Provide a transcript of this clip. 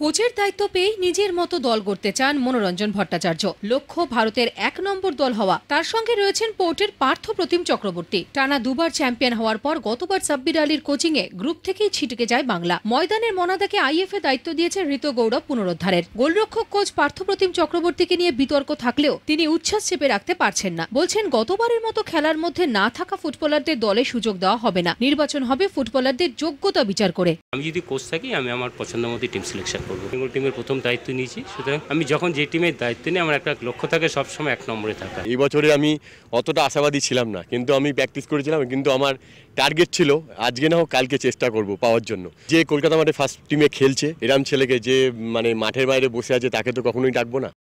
কোচের দায়িত্ব পেয়েই নিজের মতো দল গড়তে চান মনোরঞ্জন ভট্টাচার্য লক্ষ্য ভারতের এক নম্বর দল হওয়া তার সঙ্গে রয়েছেন পোর্টের পার্থ প্রতিম চক্রবর্তী টানা দুবার চ্যাম্পিয়ন হওয়ার পর গতবার সাব্বির আলীর কোচিংয়ে গ্রুপ থেকেই ছিটকে যায় বাংলা ময়দানের মনাদাকে আইএফএ দায়িত্ব দিয়েছে ঋত গৌরব পুনরুদ্ধারের গোলরক্ষক কোচ পার্থ প্রতিম চক্রবর্তীকে নিয়ে বিতর্ক থাকলেও তিনি উচ্ছ্বাস চেপে রাখতে পারছেন না বলছেন গতবারের মতো খেলার মধ্যে না থাকা ফুটবলারদের দলে সুযোগ দেওয়া হবে না নির্বাচন হবে ফুটবলারদের যোগ্যতা বিচার করে আমি যদি কোচ থাকি আমি আমার পছন্দ মতো টিম সিলেকশন করবো বেঙ্গল টিমের প্রথম দায়িত্ব নিয়েছি সুতরাং আমি যখন যে টিমের দায়িত্ব নিই আমার একটা লক্ষ্য থাকে সবসময় এক নম্বরে থাকা এই বছরে আমি অতটা আশাবাদী ছিলাম না কিন্তু আমি প্র্যাকটিস করেছিলাম কিন্তু আমার টার্গেট ছিল আজকে না হোক কালকে চেষ্টা করব পাওয়ার জন্য যে কলকাতা মাঠে ফার্স্ট টিমে খেলছে এরম ছেলেকে যে মানে মাঠের বাইরে বসে আছে তাকে তো কখনোই ডাকবো না